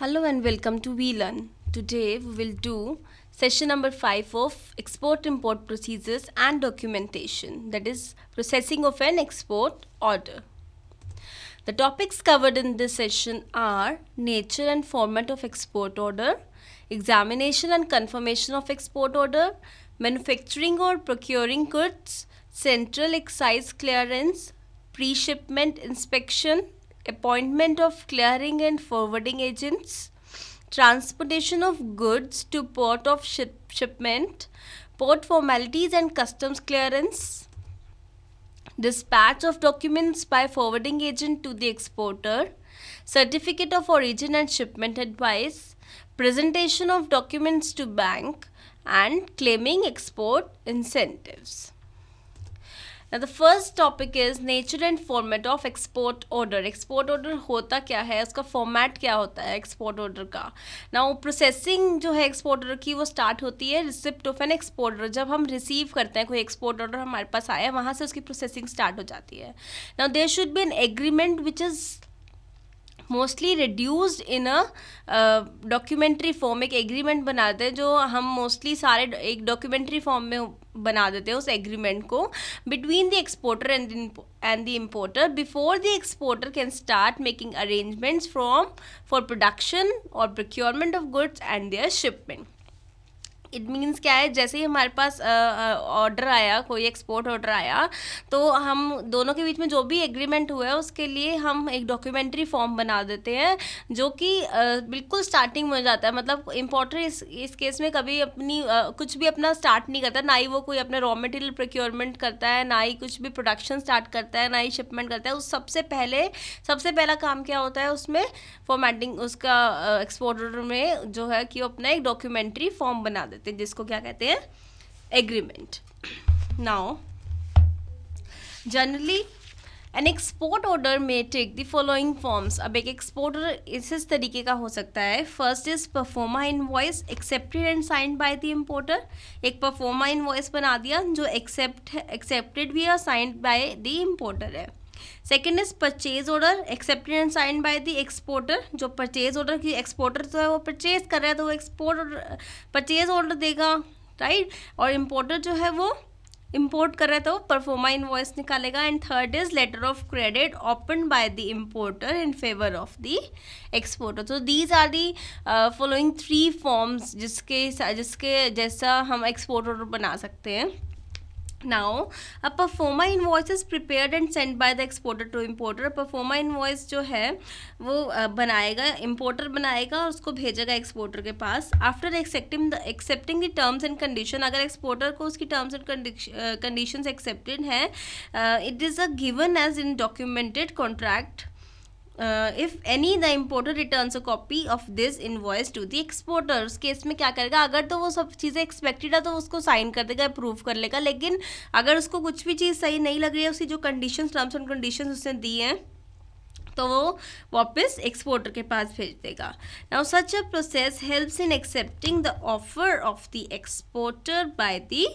Hello and welcome to VLearn. Today we will do session number 5 of export import procedures and documentation that is processing of an export order. The topics covered in this session are nature and format of export order, examination and confirmation of export order, manufacturing or procuring goods, central excise clearance, pre-shipment inspection, appointment of clearing and forwarding agents, transportation of goods to port of ship shipment, port formalities and customs clearance, dispatch of documents by forwarding agent to the exporter, certificate of origin and shipment advice, presentation of documents to bank, and claiming export incentives. Now the first topic is nature and format of export order. Export order होता क्या है उसका format क्या होता है export order का Now processing जो है export order की वो start होती है receipt of an export order जब हम receive करते हैं कोई export order हमारे पास आया वहाँ से उसकी processing start हो जाती है Now there should be an agreement which is mostly reduced in a documentary form एक एग्रीमेंट बनाते हैं जो हम मोस्टली सारे एक डॉक्यूमेंट्री फॉर्म में बना देते हैं उस एग्रीमेंट को between the exporter and and the importer before the exporter can start making arrangements from for production और procurement of goods and their shipment it means क्या है जैसे ही हमारे पास ऑर्डर आया कोई एक्सपोर्ट ऑर्डर आया तो हम दोनों के बीच में जो भी एग्रीमेंट हुआ है उसके लिए हम एक डॉक्यूमेंट्री फॉर्म बना देते हैं जो कि बिल्कुल स्टार्टिंग में हो जाता है मतलब इम्पोर्टर इस इस केस में कभी अपनी कुछ भी अपना स्टार्ट नहीं करता ना ही वो कोई अपना रॉ मटेरियल प्रोक्योरमेंट करता है ना ही कुछ भी प्रोडक्शन स्टार्ट करता है ना ही शिपमेंट करता है उस सबसे पहले सबसे पहला काम क्या होता है उसमें फॉर्मेटिंग उसका एक्सपोर्टर में जो है कि वो अपना एक डॉक्यूमेंट्री फॉर्म बना देता देते हैं जिसको क्या कहते हैं agreement now generally an export order में टेक द फॉलोइंग फॉर्म्स अब एक एक्सपोर्ट ऑर्डर इस इस तरीके का हो सकता है first is proforma invoice accepted and sign by the importer एक परफॉर्मा वॉइस बना दिया जो एक्सेप्ट एक्सेप्टेड भी है साइंड बाय द इम्पोर्टर है second is purchase order accepted and sign by the exporter जो परचेज ऑर्डर की exporter जो तो है वो परचेज कर रहा है तो वो एक्सपोर्ट परचेज ऑर्डर देगा राइट और इम्पोर्टर जो है वो इम्पोर्ट कर रहा है तो परफॉर्मा परफॉर्मा वॉइस निकालेगा and third is letter of credit open by the importer in favour of the exporter तो these are the following three forms जिसके जिसके जैसा हम एक्सपोर्ट ऑर्डर बना सकते हैं now a performa invoice is prepared and sent by the exporter to importer performa invoice जो है वो बनाएगा importer बनाएगा और उसको भेजेगा exporter के पास after accepting the accepting the terms and condition अगर exporter को उसकी terms and conditions accepted है uh, it is a given as in documented contract uh, if any the importer returns a copy of this invoice to the exporter उस case में क्या करेगा अगर तो वो सब चीज़ें एक्सपेक्टेड है तो उसको साइन कर देगा अप्रूव कर लेगा लेकिन अगर उसको कुछ भी चीज़ सही नहीं लग रही है उसकी जो कंडीशन टर्म्स एंड कंडीशन उसने दी हैं तो वो वापस एक्सपोर्टर के पास भेज देगा now such a process helps in accepting the offer of the exporter by the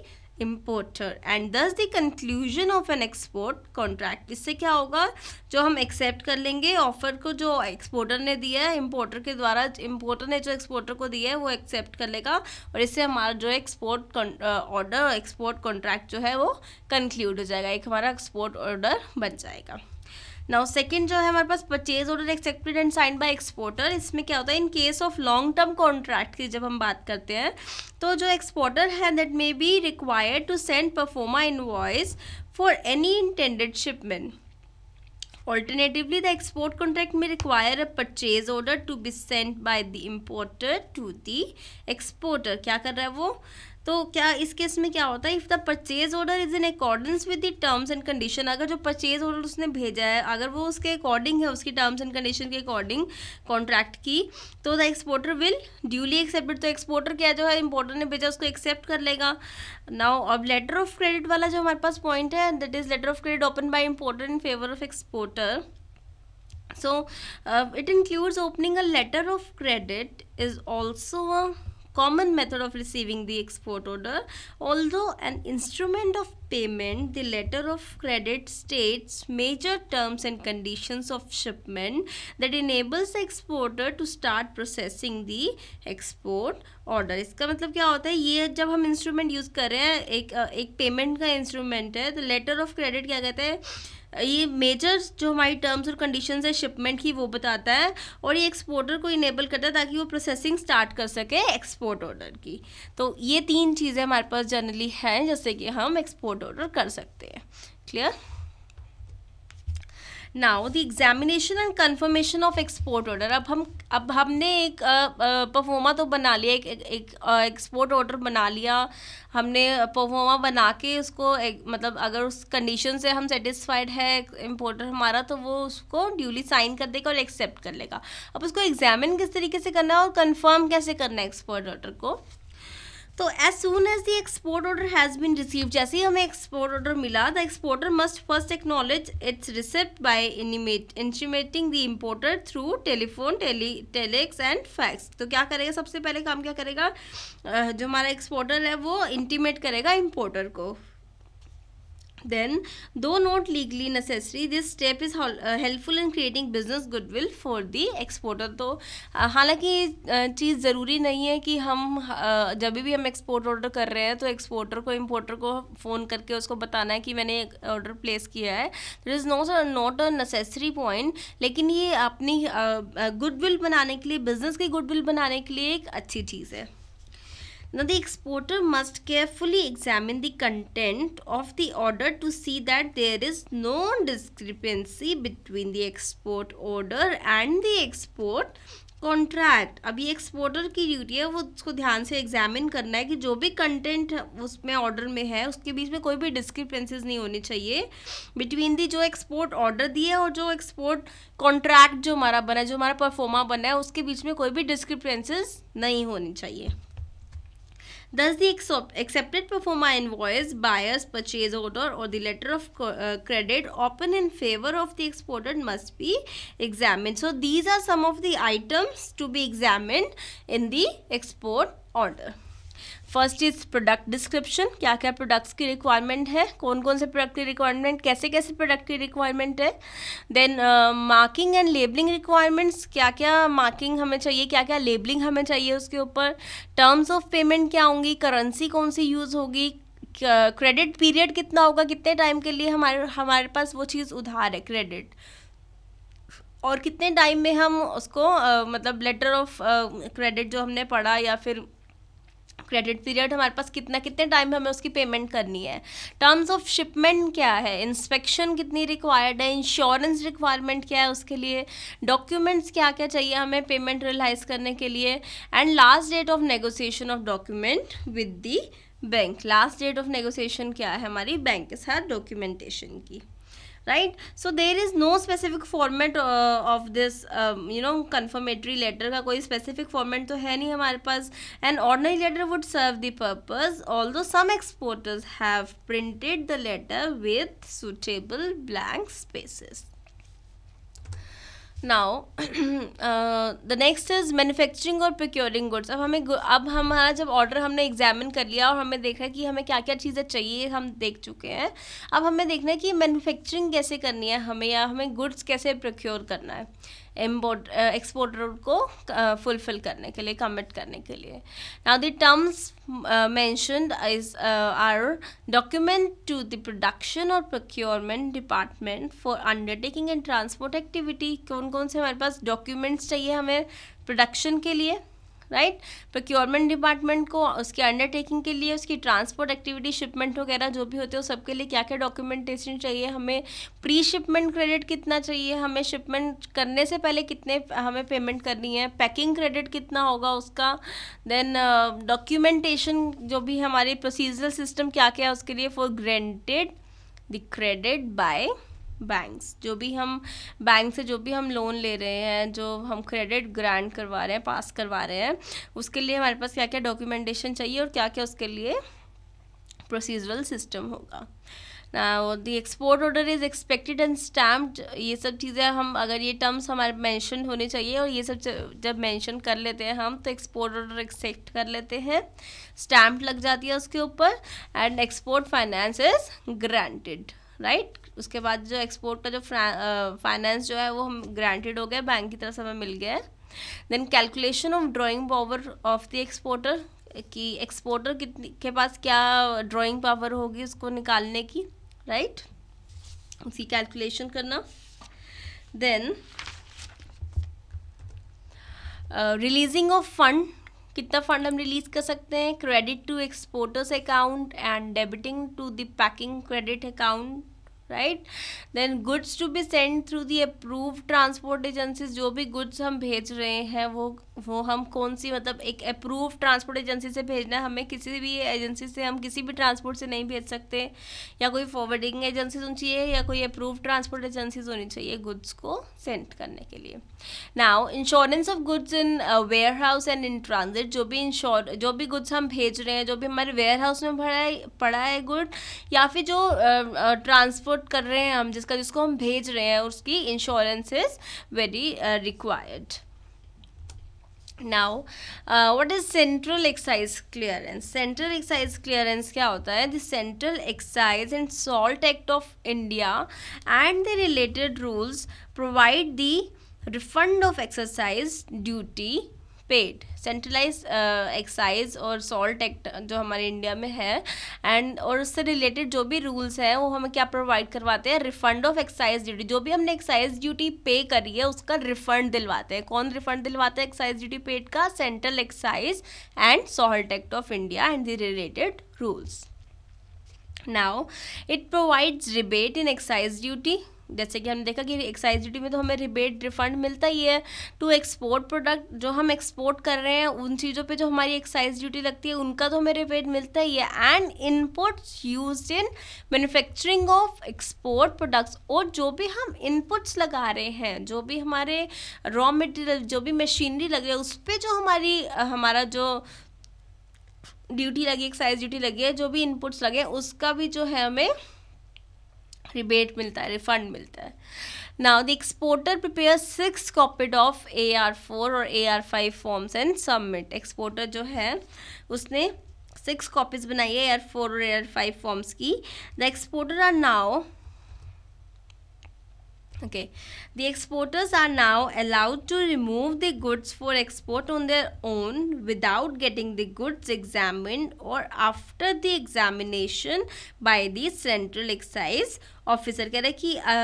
importer and thus the conclusion of an export contract इससे क्या होगा जो हम एक्सेप्ट कर लेंगे ऑफर को जो एक्सपोर्टर ने दिया है इम्पोर्टर के द्वारा इम्पोर्टर ने जो एक्सपोर्टर को दिया है वो एक्सेप्ट कर लेगा और इससे हमारा जो एक्सपोर्ट ऑर्डर uh, और एक्सपोर्ट कॉन्ट्रैक्ट जो है वो कंक्लूड हो जाएगा एक हमारा एक्सपोर्ट ऑर्डर बन जाएगा नाउ सेकेंड जो है हमारे पास purchase order accepted and sign by exporter इसमें क्या होता है in case of long term contract की जब हम बात करते हैं तो जो एक्सपोर्टर है that may be required to send proforma invoice for any intended shipment Alternatively, the export contract may require a purchase order to be sent by the importer to the exporter. क्या कर रहा है वो तो क्या इस case में क्या होता है if the purchase order is in accordance with the terms and condition अगर जो परचेज ऑर्डर उसने भेजा है अगर वो उसके अकॉर्डिंग है उसकी टर्म्स एंड कंडीशन के अकॉर्डिंग कॉन्ट्रैक्ट की तो the exporter will duly accepted तो एक्सपोर्टर क्या जो है इम्पोर्टर ने भेजा उसको एक्सेप्ट कर लेगा नाउ अब लेटर ऑफ क्रेडिट वाला जो हमारे पास पॉइंट है that is letter of credit open by importer in favour of exporter so it includes opening a letter of credit is also a common method of receiving the export order. Although an instrument of payment, the letter of credit states major terms and conditions of shipment that enables the exporter to start processing the export order. iska matlab kya hota hai ye jab hum instrument use kar rahe hain ek ek payment ka instrument hai the letter of credit kya कहते hai ये major जो हमारी terms और condition है shipment की वो बताता है और ये एक्सपोर्टर को इनेबल करता है ताकि वो प्रोसेसिंग स्टार्ट कर सके एक्सपोर्ट ऑर्डर की तो ये तीन चीज़ें हमारे पास जनरली हैं जैसे कि हम एक्सपोर्ट ऑर्डर कर सकते हैं clear now the examination and confirmation of export order अब हम अब हमने एक परफॉर्मा तो बना लिया एक एक एक्सपोर्ट ऑर्डर बना लिया हमने परफॉर्मा बना के उसको एक, मतलब अगर उस कंडीशन से हम सेटिस्फाइड है इम्पोर्टर हमारा तो वो उसको ड्यूली साइन कर देगा और एक्सेप्ट कर लेगा अब उसको एग्जामिन किस तरीके से करना है और कन्फर्म कैसे करना है एक्सपोर्ट ऑर्डर को तो as soon as the export order has been receive जैसे ही हमें एक्सपोर्ट ऑर्डर मिला the exporter must first acknowledge its receipt by intimating the importer through telephone tele telex and fax तो क्या करेगा सबसे पहले काम क्या करेगा जो हमारा एक्सपोर्टर है वो इंटीमेट करेगा इम्पोर्टर को then though not legally necessary this step is uh, helpful in creating business goodwill for the exporter तो uh, हालांकि uh, चीज़ ज़रूरी नहीं है कि हम जब भी हम एक्सपोर्ट ऑर्डर कर रहे हैं तो एक्सपोर्टर को इम्पोर्टर को फ़ोन करके उसको बताना है कि मैंने ऑर्डर प्लेस किया है there is no not a necessary point लेकिन ये अपनी गुडविल बनाने के लिए बिज़नेस की गुडविल बनाने के लिए एक अच्छी चीज़ है Now the exporter must carefully examine the content of the order to see that there is no discrepancy between the export order and the export contract अभी एक्सपोर्टर की ड्यूटी है वो उसको ध्यान से एग्जामिन करना है कि जो भी कंटेंट उसमें ऑर्डर में है उसके बीच में कोई भी डिस्क्रिपेंसीज नहीं होनी चाहिए बिटवीन दी जो एक्सपोर्ट ऑर्डर दिया है और जो एक्सपोर्ट कॉन्ट्रैक्ट जो हमारा बना है जो हमारा परफॉर्मा बना है उसके बीच में कोई भी डिस्क्रिपेंसीज नहीं होनी चाहिए Does the accepted performa invoice, buyer's purchase order or the letter of uh, credit open in favor of the exported must be examined. So, these are some of the items to be examined in the export order. First is product description क्या क्या products की requirement है कौन कौन से product की requirement कैसे कैसे प्रोडक्ट की रिक्वायरमेंट है then marking and labelling requirements क्या क्या मार्किंग हमें चाहिए क्या क्या लेबलिंग हमें चाहिए उसके ऊपर टर्म्स ऑफ पेमेंट क्या होंगी करेंसी कौन सी यूज़ होगी क्रेडिट पीरियड कितना होगा कितने टाइम के लिए हमारे हमारे पास वो चीज़ उधार है क्रेडिट और कितने टाइम में हम उसको uh, मतलब लेटर ऑफ क्रेडिट जो हमने पढ़ा या फिर क्रेडिट पीरियड हमारे पास कितना कितने टाइम में हमें उसकी पेमेंट करनी है टर्म्स ऑफ शिपमेंट क्या है इंस्पेक्शन कितनी रिक्वायर्ड है इंश्योरेंस रिक्वायरमेंट क्या है उसके लिए डॉक्यूमेंट्स क्या क्या चाहिए हमें पेमेंट रिलाइज करने के लिए and last date of negotiation of document with the bank last date of negotiation क्या है हमारी बैंक के साथ डॉक्यूमेंटेशन की right so there is no specific format uh, of this um, you know confirmatory letter का कोई specific format तो है नहीं हमारे पास an ordinary letter would serve the purpose although some exporters have printed the letter with suitable blank spaces now the next is manufacturing और procuring goods अब हमें अब हमारा जब ऑर्डर हमने एग्जामिन कर लिया और हमें देखा कि हमें क्या क्या चीज़ें चाहिए हम देख चुके हैं अब हमें देखना है कि मैन्युफैक्चरिंग कैसे करनी है हमें या हमें गुड्स कैसे प्रोक्योर करना है एम्बॉर्डर एक्सपोर्टर uh, को फुलफिल uh, करने के लिए कमिट करने के लिए now the terms mention is are document to the production और procurement department for undertaking and transport activity कौन कौन से हमारे पास डॉक्यूमेंट्स चाहिए हमें प्रोडक्शन के लिए राइट प्रोक्योरमेंट डिपार्टमेंट को उसके अंडरटेकिंग के लिए उसकी ट्रांसपोर्ट एक्टिविटी शिपमेंट वगैरह जो भी होते हैं सबके लिए क्या क्या डॉक्यूमेंटेशन चाहिए हमें प्री शिपमेंट क्रेडिट कितना चाहिए हमें शिपमेंट करने से पहले कितने हमें पेमेंट करनी है पैकिंग क्रेडिट कितना होगा उसका देन डॉक्यूमेंटेशन uh, जो भी हमारे प्रोसीजरल सिस्टम क्या क्या है उसके लिए for granted the credit by banks जो भी हम बैंक से जो भी हम लोन ले रहे हैं जो हम क्रेडिट ग्रांट करवा रहे हैं पास करवा रहे हैं उसके लिए हमारे पास क्या क्या डॉक्यूमेंटेशन चाहिए और क्या क्या उसके लिए प्रोसीजरल सिस्टम होगा ना the export order is expected and stamped ये सब चीज़ें हम अगर ये टर्म्स हमारे मेंशन होने चाहिए और ये सब जब मेंशन कर लेते हैं हम तो एक्सपोर्ट ऑर्डर एक्सेप्ट कर लेते हैं स्टैम्प लग जाती है उसके ऊपर and export finance is granted right उसके बाद जो एक्सपोर्ट का जो फाइनेंस जो है वो हम ग्रांटेड हो गए बैंक की तरफ से हमें मिल गया है then calculation of drawing power of the exporter कि एक्सपोर्टर कितनी के पास क्या ड्राइंग पावर होगी उसको निकालने की राइट right? उसकी कैलकुलेशन करना देन रिलीजिंग ऑफ फंड कितना फंड हम रिलीज कर सकते हैं credit to exporter's account and debiting to the packing credit account right then goods to be send through the approve transport agencies जो भी goods हम भेज रहे हैं वो वो हम कौन सी मतलब एक अप्रूव ट्रांसपोर्ट एजेंसी से भेजना है हमें किसी भी एजेंसी से हम किसी भी ट्रांसपोर्ट से नहीं भेज सकते या कोई फॉरवर्डिंग एजेंसीज होनी चाहिए या कोई अप्रूव ट्रांसपोर्ट एजेंसीज होनी चाहिए गुड्स को सेंड करने के लिए now insurance of goods in warehouse and in transit जो भी इंश्योर जो भी गुड्स हम भेज रहे हैं जो भी हमारे वेयर हाउस में भरा है पड़ा है गुड या फिर जो ट्रांसपोर्ट uh, uh, एक्सेप्ट कर रहे हैं हम जिसका जिसको हम भेज रहे हैं उसकी insurance is very required now what is central excise clearance central excise clearance क्या होता है the central excise and salt act of India and the related rules provide the refund of excise duty paid centralise excise और salt act जो हमारे India में है and और उससे रिलेटेड जो भी रूल्स हैं वो हमें क्या प्रोवाइड करवाते हैं रिफंड ऑफ एक्साइज ड्यूटी जो भी हमने एक्साइज ड्यूटी पे करी है उसका रिफंड दिलवाते हैं कौन रिफंड दिलवाते हैं एक्साइज ड्यूटी पेड का central excise and salt act of India and the related rules now it provides rebate in excise duty जैसे कि हमने देखा कि एक्साइज ड्यूटी में तो हमें रिबेट रिफंड मिलता ही है टू एक्सपोर्ट प्रोडक्ट जो हम एक्सपोर्ट कर रहे हैं उन चीज़ों पे जो हमारी एक्साइज ड्यूटी लगती है उनका तो हमें रिबेट मिलता ही है and inputs use in manufacturing of export products और जो भी हम इनपुट्स लगा रहे हैं जो भी हमारे रॉ मटेरियल जो भी मशीनरी लग रही है उस पर जो हमारी हमारा जो ड्यूटी लगी एक्साइज ड्यूटी लगी है जो भी इनपुट्स लगे उसका भी जो है हमें रिबेट मिलता है रिफंड मिलता है now the exporter prepare six copies of A R four और A R five forms and submit exporter जो है उसने सिक्स कॉपीज बनाई है ए आर फोर और ए आर फाइव फॉर्म्स की the exporter are now okay the exporters are now allowed to remove the goods for export on their own without getting the goods examined or after the examination by the central excise officer कह रहे हैं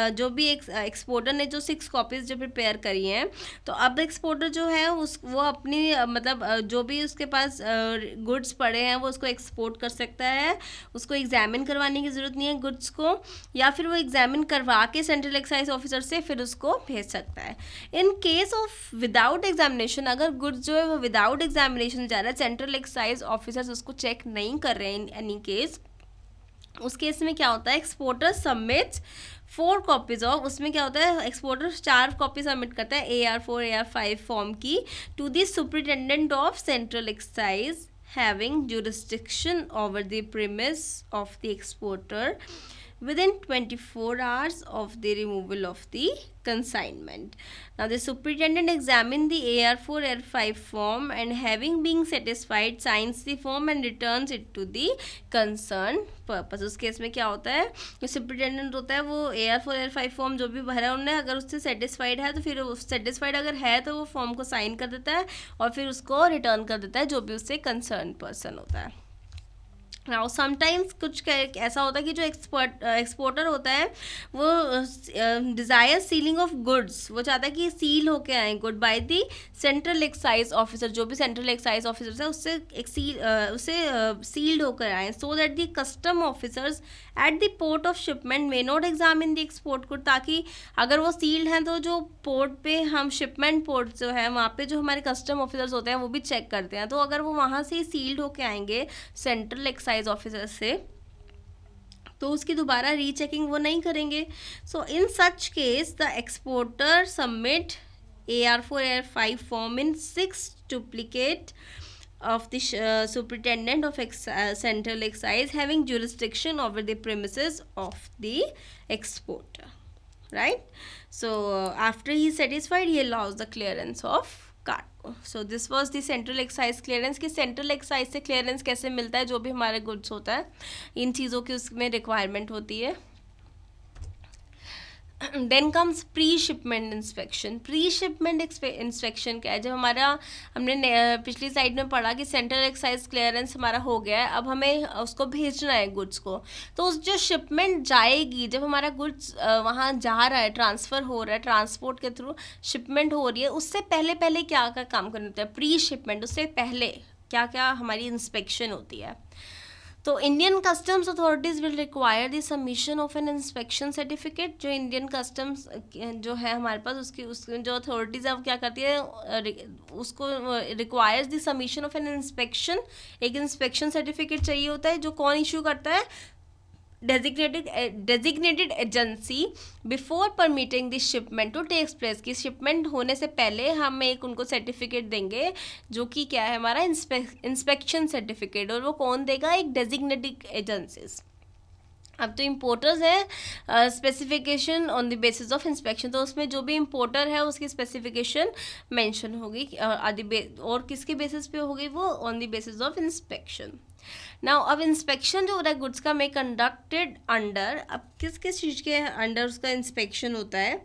कि जो भी एक exporter ने जो six copies जो प्रिपेयर करी हैं तो अब एक्सपोर्टर जो है उस वो अपनी मतलब जो भी उसके पास गुड्स पड़े हैं वो उसको एक्सपोर्ट कर सकता है उसको एग्जामिन करवाने की ज़रूरत नहीं है गुड्स को या फिर वो एग्जामिन करवा के सेंट्रल एक्साइज ऑफिसर से फिर उसको भेज सकता है in case of without examination अगर गुड्स जो है वो विदाउट एग्जामिनेशन जा रहा है सेंट्रल एक्साइज ऑफिसर्स उसको चेक नहीं कर रहे हैं इन एनी केस उस केस में क्या होता है exporter submit four copies of उसमें क्या होता है एक्सपोर्टर चार कॉपी सबमिट करता है A R four A R five form की to the superintendent of central excise having jurisdiction over of the exporter within twenty four hours of the removal of the consignment. Now the superintendent examined the AR4 R5 form and having been satisfied signs the form and returns it to the concerned purpose उस case में क्या होता है जो superintendent होता है वो A R four or five form जो भी भरा है उन्होंने अगर उससे सेटिस्फाइड है तो फिर सेटिस्फाइड अगर है तो वो फॉर्म को साइन कर देता है और फिर उसको रिटर्न कर देता है जो भी उससे कंसर्न पर्सन होता है नाउ समटाइम्स कुछ ऐसा होता है कि जो एक्सपर्ट एक्सपोर्टर होता है वो डिज़ायर सीलिंग ऑफ गुड्स वो चाहता है कि सील होके आए good by the central excise officer जो भी सेंट्रल एक्साइज ऑफिसर है उससे एक सील उसे सील्ड होकर आए so that the custom officers at the port of shipment may not examine the export code ताकि अगर वो सील्ड हैं तो जो पोर्ट पे हम शिपमेंट पोर्ट जो है वहाँ पे जो हमारे कस्टम ऑफिसर्स होते हैं वो भी चेक करते हैं तो अगर वो वहाँ से सील्ड होके आएंगे सेंट्रल एक्साइज ऑफिसर से तो उसकी दोबारा रीचेकिंग वो नहीं करेंगे so in such case the exporter submit A R four or five form in six duplicate of the uh, superintendent of ex uh, central excise having jurisdiction over the premises of the exporter right so uh, after he satisfied he allows the clearance of cargo so this was the central excise clearance ki central excise se clearance kaise milta hai jo bhi hamare goods hota hai in cheezon ki usme requirement hoti hai then comes pre shipment inspection pre shipment inspection क्या है जब हमारा हमने पिछली side में पढ़ा कि central excise clearance हमारा हो गया है अब हमें उसको भेजना है गुड्स को तो उस जो शिपमेंट जाएगी जब हमारा गुड्स वहाँ जा रहा है ट्रांसफ़र हो रहा है ट्रांसपोर्ट के थ्रू शिपमेंट हो रही है उससे पहले पहले क्या का काम करना होता है प्री शिपमेंट उससे पहले क्या क्या हमारी इंस्पेक्शन होती है तो Indian customs authorities will require the submission of an inspection certificate जो इंडियन कस्टम्स जो है हमारे पास उसकी उस जो अथॉरिटीज़ है वो क्या करती है उसको requires the submission of an inspection एक इंस्पेक्शन सर्टिफिकेट चाहिए होता है जो कौन इशू करता है designated designated agency before permitting this shipment to takes place कि शिपमेंट होने से पहले हम एक उनको सर्टिफिकेट देंगे जो कि क्या है हमारा इंस्पेक्शन सर्टिफिकेट और वो कौन देगा एक डेजिग्नेटेड एजेंसीज अब तो इम्पोर्टर्स है specification on the basis of inspection तो उसमें जो भी इम्पोर्टर है उसकी स्पेसिफिकेशन मैंशन होगी और किसके बेसिस पे होगी वो on the basis of inspection now अब इंस्पेक्शन जो हो रहा है गुड्स का मे कंडक्टेड अंडर अब किस किस चीज़ के अंडर उसका इंस्पेक्शन होता है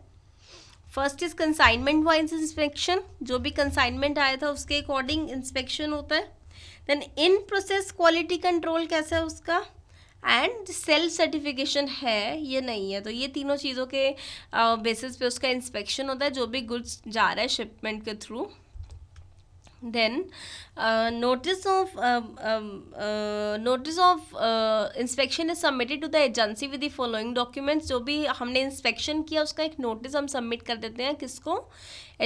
first is consignment wise inspection जो भी कंसाइनमेंट आया था उसके अकॉर्डिंग इंस्पेक्शन होता है then in process quality control कैसा है उसका एंड सेल्फ सर्टिफिकेशन है ये नहीं है तो ये तीनों चीज़ों के बेसिस पे उसका इंस्पेक्शन होता है जो भी गुड्स जा रहा है शिपमेंट के through then uh, notice of uh, um, uh, notice of uh, inspection is submitted to the agency with the following documents जो भी हमने inspection किया उसका एक notice हम submit कर देते हैं किसको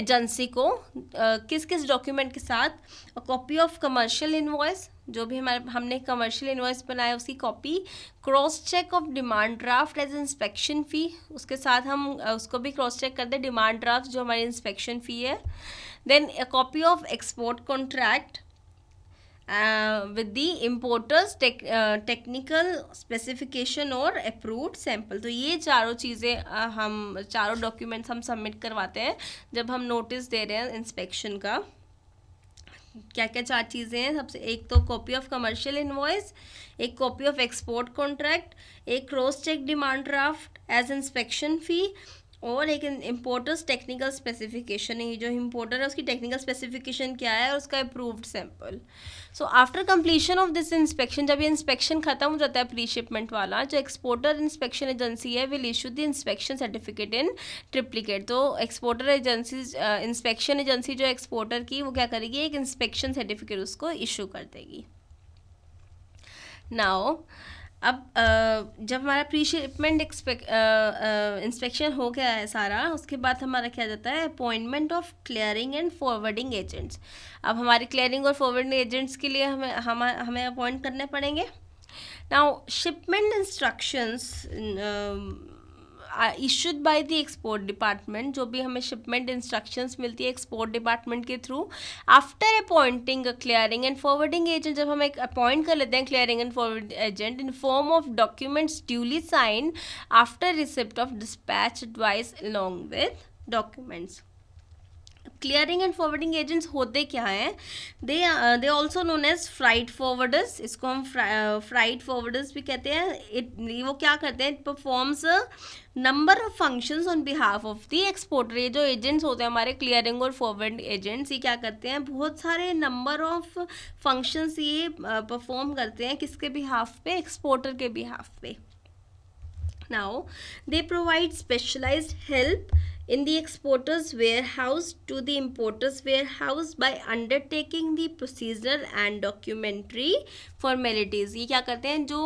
agency को uh, किस किस document के साथ a copy of commercial invoice जो भी हमारे हमने commercial invoice बनाया उसकी copy cross check of demand draft as inspection fee उसके साथ हम उसको भी cross check कर दें डिमांड ड्राफ्ट जो हमारी inspection fee है then a copy of export contract uh, with the importers uh, technical specification और approved सैम्पल तो ये चारों चीज़ें हम चारों documents हम सबमिट करवाते हैं जब हम नोटिस दे रहे हैं इंस्पेक्शन का क्या क्या चार चीज़ें हैं सबसे एक तो कॉपी ऑफ कमर्शियल invoice एक कॉपी ऑफ एक्सपोर्ट कॉन्ट्रैक्ट एक cross cheque demand draft as inspection fee और एक इम्पोर्टर्स टेक्निकल स्पेसिफिकेशन है जो इम्पोर्टर है उसकी टेक्निकल स्पेसिफिकेशन क्या है और उसका approved sample so after completion of this inspection जब ये इंस्पेक्शन खत्म हो जाता है प्री शिपमेंट वाला जो एक्सपोर्टर इंस्पेक्शन एजेंसी है will issue the inspection certificate in triplicate तो एक्सपोर्टर एजेंसी इंस्पेक्शन एजेंसी जो एक्सपोर्टर की वो क्या करेगी एक इंस्पेक्शन सर्टिफिकेट उसको इशू कर देगी नाओ अब जब हमारा प्री शिपमेंट इंस्पेक्शन हो गया है सारा उसके बाद हमारा क्या जाता है appointment of clearing and forwarding agents अब हमारे क्लियरिंग और फॉरवर्डिंग एजेंट्स के लिए हमें हम हमें अपॉइंट करने पड़ेंगे now shipment instructions issued by the export department जो भी हमें शिपमेंट इंस्ट्रक्शंस मिलती है एक्सपोर्ट डिपार्टमेंट के through after appointing clearing and forwarding agent जब हम एक अपॉइंट कर लेते हैं clearing and forward agent in form of documents duly sign after receipt of dispatch advice along with documents clearing and forwarding agents होते क्या हैं they they also known as freight forwarders इसको हम फ्राइट फॉरवर्डर्स uh, भी कहते हैं it वो क्या करते हैं it performs number of functions on behalf of the exporter ये जो एजेंट्स होते हैं हमारे क्लियरिंग और फॉरवर्ड एजेंट्स ये क्या करते हैं बहुत सारे नंबर ऑफ फंक्शंस ये परफॉर्म uh, करते हैं किसके बिहाफ पे एक्सपोर्टर के बिहाफ पे now they provide specialised help in the exporter's warehouse to the importer's warehouse by undertaking the procedural and documentary formalities ये क्या करते हैं जो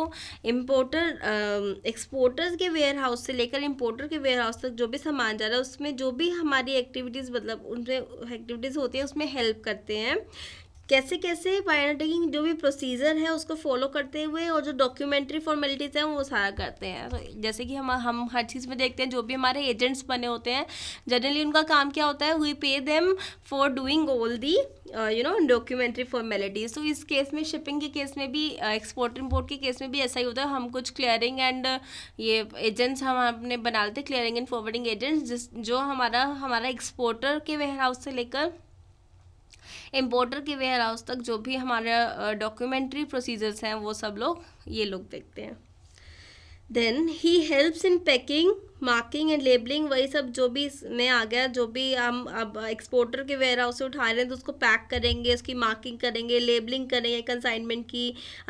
importer uh, exporters के warehouse से लेकर importer के वेयरहाउस तक जो भी सामान जा रहा है उसमें जो भी हमारी एक्टिविटीज़ मतलब उनमें एक्टिविटीज़ होती है उसमें हेल्प करते हैं कैसे कैसे बायोटेकिंग जो भी प्रोसीजर है उसको फॉलो करते हुए और जो डॉक्यूमेंट्री फॉर्मेलिटीज़ हैं वो सारा करते हैं तो जैसे कि हम हम हर चीज़ में देखते हैं जो भी हमारे एजेंट्स बने होते हैं जनरली उनका काम क्या होता है we pay them for doing all the you know documentary formalities तो इस केस में शिपिंग के केस में भी एक्सपोर्ट uh, इम्पोर्ट के केस में भी ऐसा ही होता है हम कुछ क्लियरिंग एंड uh, ये एजेंट्स हम अपने बना लेते हैं क्लियरिंग एंड फॉरवर्डिंग एजेंट्स जिस जो हमारा हमारा एक्सपोर्टर के वेयर हाउस से लेकर इम्पोर्टर के वेयर हाउस तक जो भी हमारा डॉक्यूमेंट्री प्रोसीजर्स हैं वो सब लोग ये लोग देखते हैं then he helps in packing marking and labelling वही सब जो भी इसमें आ गया जो भी हम अब एक्सपोर्टर के वेयर हाउस से उठा रहे हैं तो उसको पैक करेंगे उसकी मार्किंग करेंगे लेबलिंग करेंगे कंसाइनमेंट की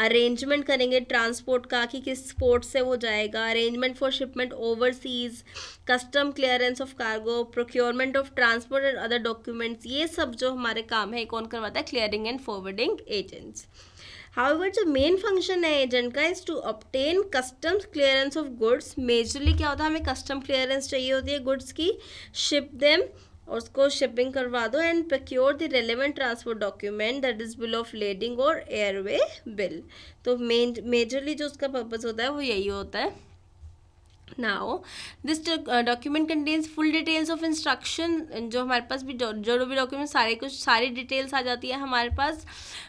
अरेंजमेंट करेंगे ट्रांसपोर्ट का कि किस पोर्ट से वो जाएगा arrangement for shipment overseas custom clearance of cargo procurement of transport and other documents ये सब जो हमारे काम है कौन करवाता है clearing and forwarding agents however जो मेन फंक्शन है एजेंट का is to obtain customs clearance of goods majorly क्या होता है हमें कस्टम क्लियरेंस चाहिए होती है गुड्स की शिप देम और उसको शिपिंग करवा दो and procure the relevant transport document that is bill of lading और एयरवे बिल तो मेन मेजरली जो उसका पर्पज़ होता है वो यही होता है now this document contains full details of instruction जो हमारे पास भी जो, जो भी डॉक्यूमेंट सारे कुछ सारी डिटेल्स आ जाती है हमारे पास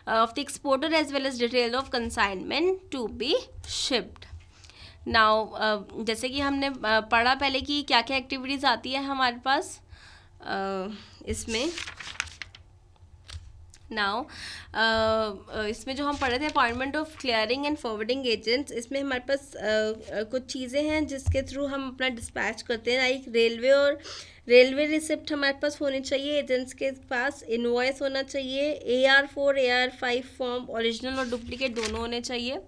of the exporter as well as detail of consignment to be shipped now जैसे कि हमने uh, पढ़ा पहले कि क्या क्या एक्टिविटीज़ आती है हमारे पास uh, इसमें नाउ इसमें जो हम पढ़ रहे थे appointment of clearing and forwarding agents इसमें हमारे पास uh, कुछ चीज़ें हैं जिसके थ्रू हम अपना डिस्पैच करते हैं लाइक रेलवे और रेलवे रिसिप्ट हमारे पास होने चाहिए एजेंट्स के पास इन्वॉइस होना चाहिए A R four A R five form original और डुप्लीकेट दोनों होने चाहिए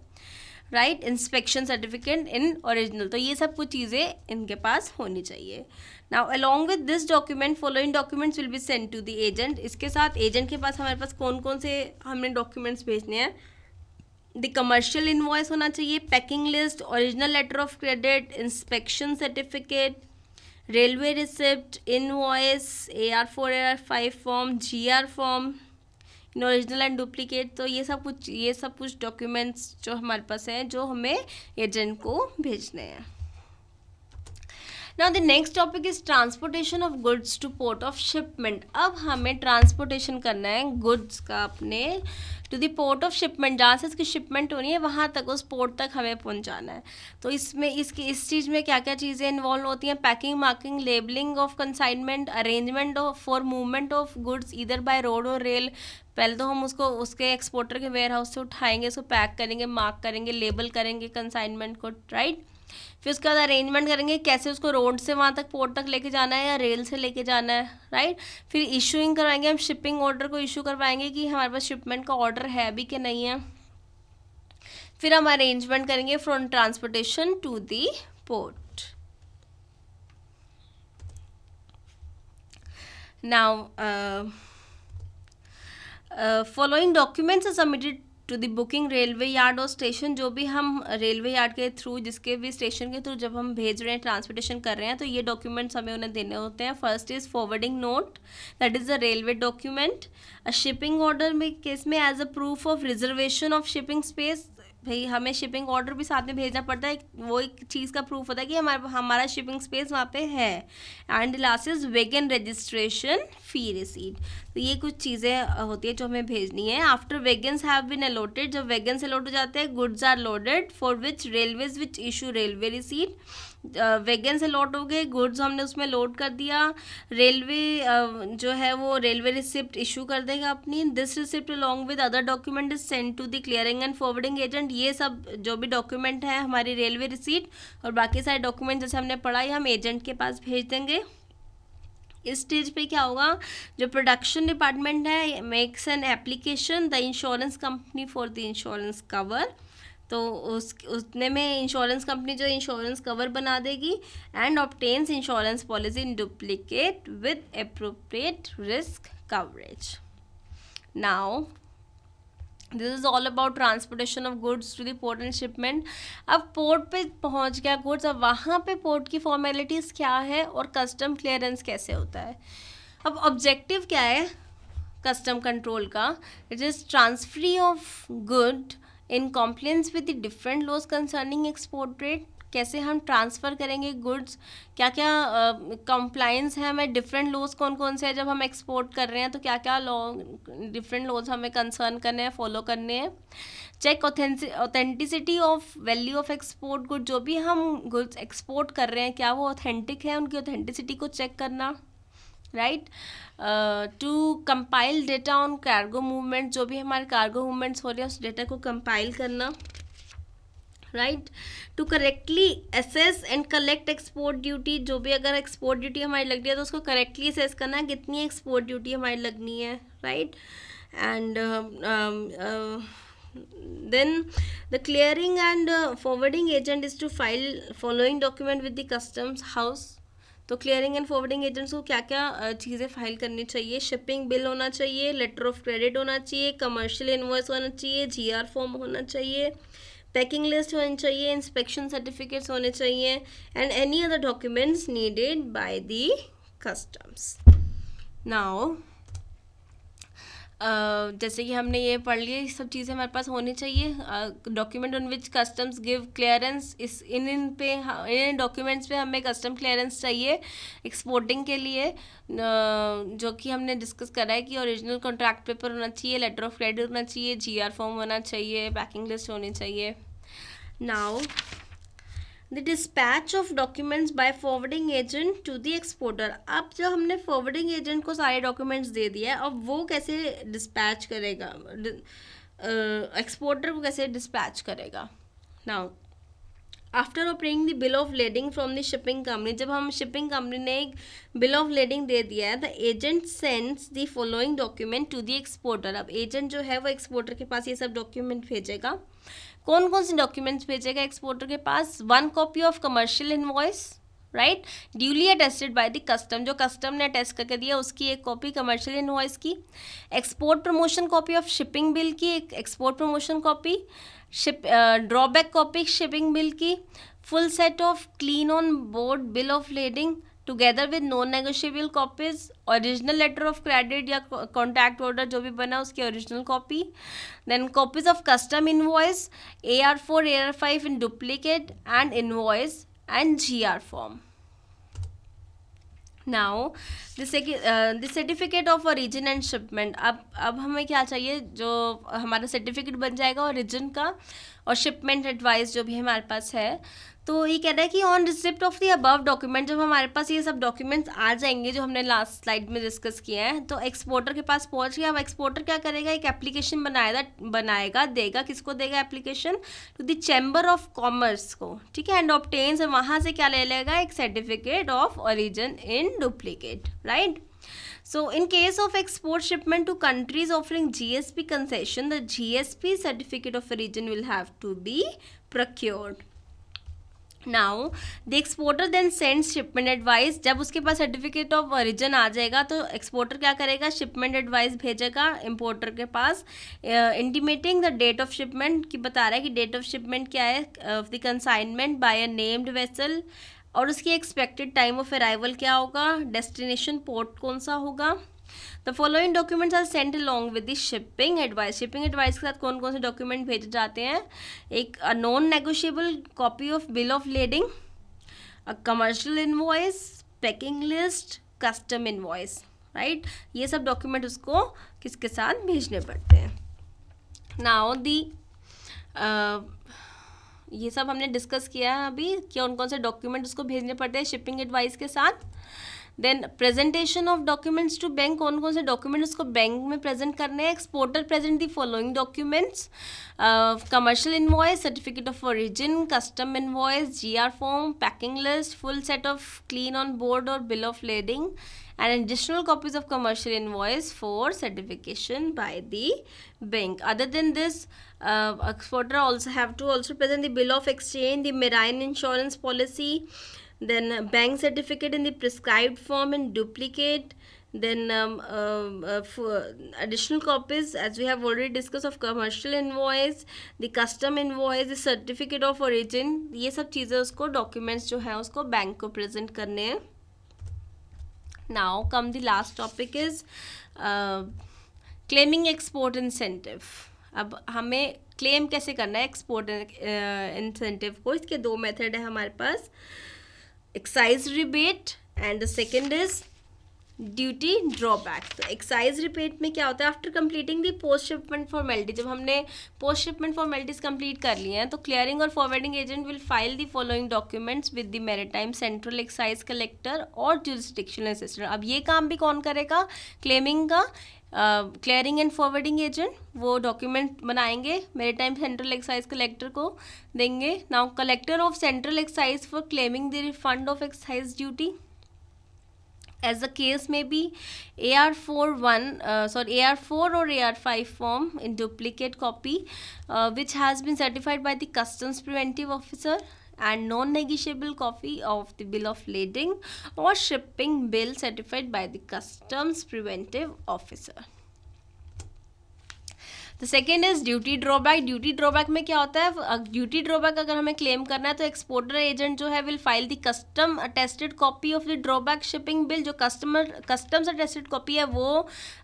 right inspection certificate in original तो ये सब कुछ चीज़ें इनके पास होनी चाहिए now along with this document following documents will be send to the agent इसके साथ एजेंट के पास हमारे पास कौन कौन से हमने डॉक्यूमेंट्स भेजने हैं द कमर्शियल इन्वॉइस होना चाहिए packing list original letter of credit inspection certificate railway receipt invoice A R four A R five form G R form in original and duplicate तो ये सब कुछ ये सब कुछ डॉक्यूमेंट्स जो हमारे पास हैं जो हमें एजेंट को भेजने हैं now the next topic is transportation of goods to port of shipment अब हमें ट्रांसपोर्टेशन करना है गुड्स का अपने to the port of shipment जहाँ से इसकी शिपमेंट होनी है वहाँ तक उस पोर्ट तक हमें पहुँचाना है तो इसमें इसकी इस चीज़ में क्या क्या चीज़ें इन्वॉल्व होती हैं packing marking labelling of consignment arrangement of for movement of goods इधर बाय रोड और रेल पहले तो हम उसको उसके एक्सपोर्टर के वेयर हाउस से उठाएंगे उसको पैक करेंगे मार्क करेंगे लेबल करेंगे कंसाइनमेंट को राइट right? फिर उसके बाद अरेंजमेंट करेंगे कैसे उसको रोड से वहाँ तक पोर्ट तक लेके जाना है या रेल से लेके जाना है राइट फिर इशूइंग करवाएंगे हम शिपिंग ऑर्डर को इशू करवाएंगे कि हमारे पास शिपमेंट का ऑर्डर है भी कि नहीं है फिर हम अरेंजमेंट करेंगे from transportation to the port now uh, uh, following documents are submitted to the booking railway yard और स्टेशन जो भी हम रेलवे यार्ड के थ्रू जिसके भी स्टेशन के थ्रू जब हम भेज रहे हैं ट्रांसपोर्टेशन कर रहे हैं तो ये डॉक्यूमेंट्स हमें उन्हें देने होते हैं first is forwarding note that is a railway document a shipping order में केस में as a proof of reservation of shipping space भाई हमें शिपिंग ऑर्डर भी साथ में भेजना पड़ता है वो एक चीज़ का प्रूफ होता है कि हमारा हमारा शिपिंग स्पेस वहाँ पे है and last is wagon registration fee receipt तो ये कुछ चीज़ें होती है जो हमें भेजनी है after wagons have been allotted जब वेगन्स अलोट हो जाते हैं goods are loaded for which railways which issue railway receipt wagon से लोड हो गए गुड्स हमने उसमें लोड कर दिया रेलवे जो है वो रेलवे रिसिप्ट इशू कर देगा अपनी this receipt along with other document is send to the clearing and forwarding agent ये सब जो भी डॉक्यूमेंट है हमारी रेलवे रिसीट और बाकी सारे डॉक्यूमेंट जैसे हमने पढ़ाई हम एजेंट के पास भेज देंगे इस स्टेज पे क्या होगा जो प्रोडक्शन डिपार्टमेंट है makes an application the insurance company for the insurance cover तो उस उतने में इंश्योरेंस कंपनी जो इंश्योरेंस कवर बना देगी and obtains insurance policy in duplicate with appropriate risk coverage now this is all about transportation of goods to port and shipment अब port पे पहुंच गया गुड्स अब वहाँ पे पोर्ट की फॉर्मेलिटीज़ क्या है और कस्टम क्लियरेंस कैसे होता है अब ऑब्जेक्टिव क्या है कस्टम कंट्रोल का it is transfer of good in compliance with the different laws concerning export rate कैसे हम ट्रांसफ़र करेंगे गुड्स क्या क्या कंप्लाइंस है हमें डिफरेंट लॉज कौन कौन से हैं जब हम एक्सपोर्ट कर रहे हैं तो क्या क्या लॉ डिफरेंट लॉज हमें कंसर्न करने हैं फॉलो करने हैं check authenticity of value of export good जो भी हम गुड्स एक्सपोर्ट कर रहे हैं क्या वो ऑथेंटिक है उनकी ऑथेंटिसिटी को चेक करना right to compile data on cargo movement जो भी हमारे कार्गो मूवमेंट्स हो रहे हैं उस डेटा को कंपाइल करना right to correctly assess and collect export duty जो भी अगर एक्सपोर्ट ड्यूटी हमारी लग रही है तो उसको करेक्टली असेस करना है कितनी एक्सपोर्ट ड्यूटी हमारी लगनी है right and then the clearing and forwarding agent is to file following document with the customs house तो क्लियरिंग एंड फॉरवर्डिंग एजेंट्स को क्या क्या चीज़ें फाइल करनी चाहिए शिपिंग बिल होना चाहिए लेटर ऑफ क्रेडिट होना चाहिए कमर्शियल इन्वॉइस होना चाहिए जीआर फॉर्म होना चाहिए पैकिंग लिस्ट होनी चाहिए इंस्पेक्शन सर्टिफिकेट्स होने चाहिए and any other documents needed by the customs now जैसे कि हमने ये पढ़ लिया ये सब चीज़ें हमारे पास होनी चाहिए document on which customs give clearance इस इन इन पे हाँ, इन डॉक्यूमेंट्स पे हमें कस्टम क्लियरेंस चाहिए एक्सपोर्टिंग के लिए जो कि हमने डिस्कस करा है कि ओरिजिनल कॉन्ट्रैक्ट पेपर होना चाहिए लेटर ऑफ क्रेडिट होना चाहिए जी फॉर्म होना चाहिए पैकिंग लिस्ट होनी चाहिए now the dispatch of documents by forwarding agent to the exporter अब जो हमने फॉरवर्डिंग एजेंट को सारे डॉक्यूमेंट्स दे दिया है अब वो कैसे डिस्पैच करेगा एक्सपोर्टर uh, को कैसे डिस्पैच करेगा now after offering the bill of lading from the shipping company जब हम शिपिंग कंपनी ने एक बिल ऑफ लेडिंग दे दिया है the agent sends the following document to the exporter अब एजेंट जो है वो एक्सपोर्टर के पास ये सब डॉक्यूमेंट भेजेगा कौन कौन से डॉक्यूमेंट्स भेजेगा एक्सपोर्टर के पास one copy of commercial invoice right duly attested by the custom जो कस्टम ने अटेस्ट करके दिया उसकी एक कॉपी कमर्शियल इन्वॉइस की export promotion copy of shipping bill की एक export promotion copy ship drawback copy shipping bill की full set of clean on board bill of lading together with non negotiable copies original letter of credit या contact order जो भी बना उसकी original copy then copies of custom invoice A R four A R five in duplicate and invoice and G R form now this certificate of origin and shipment अब अब हमें क्या चाहिए जो हमारा सर्टिफिकेट बन जाएगा ओरिजिन का और शिपमेंट एडवाइस जो भी हमारे पास है तो ये कह रहा है कि on receipt of the above document जब हमारे पास ये सब डॉक्यूमेंट्स आ जाएंगे जो हमने लास्ट स्लाइड में डिस्कस किए हैं तो एक्सपोर्टर के पास पहुंच गया अब एक्सपोर्टर क्या करेगा एक एप्लीकेशन बनाएगा बनाएगा देगा किसको देगा application to the chamber of commerce को ठीक है एंड ऑप्टेन्स वहाँ से क्या ले लेगा एक certificate of origin in duplicate right so in case of export shipment to countries offering G S P concession the G S P certificate of origin will have to be procured now the exporter then send shipment advice जब उसके पास certificate of origin आ जाएगा तो exporter क्या करेगा shipment advice भेजेगा importer के पास intimating the date of shipment की बता रहा है कि डेट ऑफ शिपमेंट क्या है of the consignment by a named vessel और उसकी एक्सपेक्टेड टाइम ऑफ अराइवल क्या होगा डेस्टिनेशन पोर्ट कौन सा होगा the following documents are sent along with the shipping advice shipping advice के साथ कौन कौन से डॉक्यूमेंट भेजे जाते हैं एक non negotiable copy of bill of lading a commercial invoice packing list custom invoice right ये सब डॉक्यूमेंट उसको किसके साथ भेजने पड़ते हैं नाउ दी ये सब हमने डिस्कस किया है अभी कौन कौन से डॉक्यूमेंट उसको भेजने पड़ते हैं शिपिंग एडवाइस के साथ then presentation of documents to bank कौन कौन से डॉक्यूमेंट उसको बैंक में प्रेजेंट करने हैं exporter present the following documents commercial invoice certificate of origin custom invoice G R form packing list full set of clean on board और bill of lading and additional copies of commercial invoice for certification by the bank other than this uh, exporter also have to also present the bill of exchange the marine insurance policy uh, then uh, bank certificate in the prescribed form and duplicate then um, uh, uh, for additional copies as we have already discussed of commercial invoice the custom invoice the certificate of origin ये सब चीज़ें उसको documents जो हैं उसको bank को present करने हैं now come the last topic is uh, claiming export incentive अब हमें claim कैसे करना है export uh, incentive को इसके दो method है हमारे पास uh, excise rebate and the second is duty drawbacks तो एक्साइज रिपेट में क्या होता है after completing the post shipment formality जब हमने पोस्ट शिपमेंट फॉर्मेलिटीज कंप्लीट कर लिए हैं तो क्लियरिंग और forwarding agent will file the following documents with the maritime central excise collector और जुरिस्डिक्शनल असिस्टेंट अब ये काम भी कौन करेगा क्लेमिंग का क्लियरिंग एंड फॉरवर्डिंग एजेंट वो डॉक्यूमेंट बनाएंगे maritime central excise collector को देंगे now collector of central excise for claiming the refund of excise duty as the case may be AR41 uh, sorry AR4 or AR5 form in duplicate copy uh, which has been certified by the customs preventive officer and non-negotiable copy of the bill of lading or shipping bill certified by the customs preventive officer तो second is duty drawback duty drawback में क्या होता है duty drawback अगर हमें claim करना है तो एक्सपोर्टर एजेंट जो है will file the custom attested copy of the drawback shipping bill जो कस्टमर कस्टम्स अटेस्टेड कॉपी है वो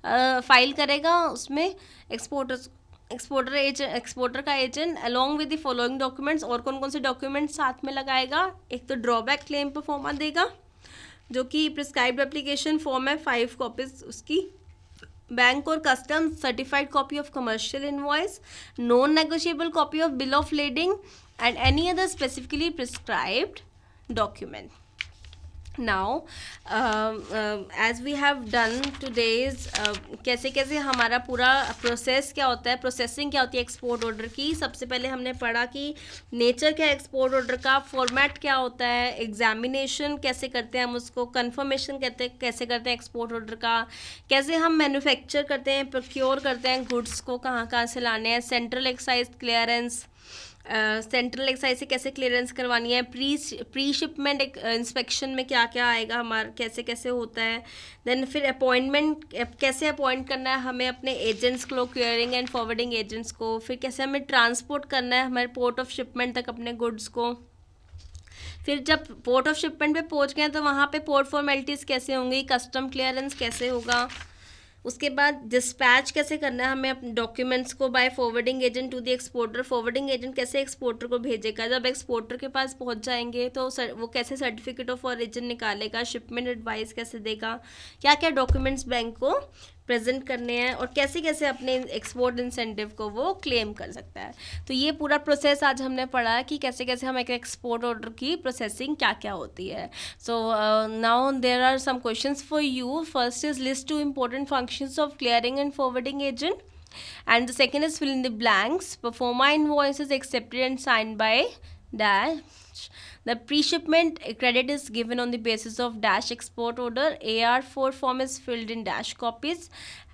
फाइल uh, करेगा उसमें एक्सपोर्टर्स एक्सपोर्टर एजेंट एक्सपोर्टर का agent along with the following documents और कौन कौन से डॉक्यूमेंट्स साथ में लगाएगा एक तो ड्रॉबैक क्लेम पर फॉर्मा देगा जो कि प्रिस्क्राइब एप्लीकेशन फॉर्म है फाइव कॉपीज उसकी बैंक और customs certified copy of commercial invoice non negotiable copy of bill of lading and any other specifically prescribed document now as we have done today's कैसे कैसे हमारा पूरा process क्या होता है प्रोसेसिंग क्या होती है एक्सपोर्ट ऑर्डर की सबसे पहले हमने पढ़ा कि नेचर क्या एक्सपोर्ट ऑर्डर का फॉर्मेट क्या होता है एग्जामिनेशन कैसे करते हैं हम उसको कन्फर्मेशन कहते हैं कैसे करते हैं एक्सपोर्ट ऑर्डर का कैसे हम मैन्युफैक्चर करते हैं प्रोक्योर करते हैं गुड्स को कहाँ कहाँ से लाने हैं central excise clearance central excise से कैसे क्लियरेंस करवानी है प्री प्री शिपमेंट इंस्पेक्शन में क्या क्या आएगा हमारा कैसे कैसे होता है देन फिर अपॉइंटमेंट कैसे अपॉइंट करना है हमें अपने एजेंट्स को क्लियरिंग एंड फॉरवर्डिंग एजेंट्स को फिर कैसे हमें ट्रांसपोर्ट करना है हमारे पोर्ट ऑफ शिपमेंट तक अपने गुड्स को फिर जब पोर्ट ऑफ शिपमेंट पे पहुंच गए तो वहाँ पे पोर्ट फॉर्मेलिटीज़ कैसे होंगी कस्टम क्लियरेंस कैसे होगा उसके बाद डिस्पैच कैसे करना है हमें डॉक्यूमेंट्स को by forwarding agent to the exporter forwarding agent कैसे एक्सपोर्टर को भेजेगा जब एक्सपोर्टर के पास पहुंच जाएंगे तो वो कैसे सर्टिफिकेट ऑफ ऑरिजिन निकालेगा शिपमेंट एडवाइस कैसे देगा क्या क्या डॉक्यूमेंट्स बैंक को प्रेजेंट करने हैं और कैसे कैसे अपने एक्सपोर्ट इंसेंटिव को वो क्लेम कर सकता है तो ये पूरा प्रोसेस आज हमने पढ़ा कि कैसे कैसे हम एक एक्सपोर्ट ऑर्डर की प्रोसेसिंग क्या क्या होती है so now there are some question for you first is list two important functions of clearing and forwarding agent second is fill is fill in the invoice is accepted and sign by dash The pre-shipment credit is given on the basis of dash export order. AR4 form is filled in dash copies.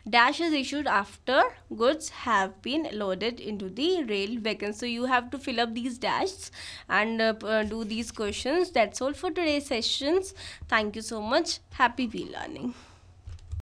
Dash is issued after goods have been loaded into the rail wagon. So you have to fill up these dashes and uh, uh, do these questions. That's all for today's sessions. Thank you so much. Happy V learning.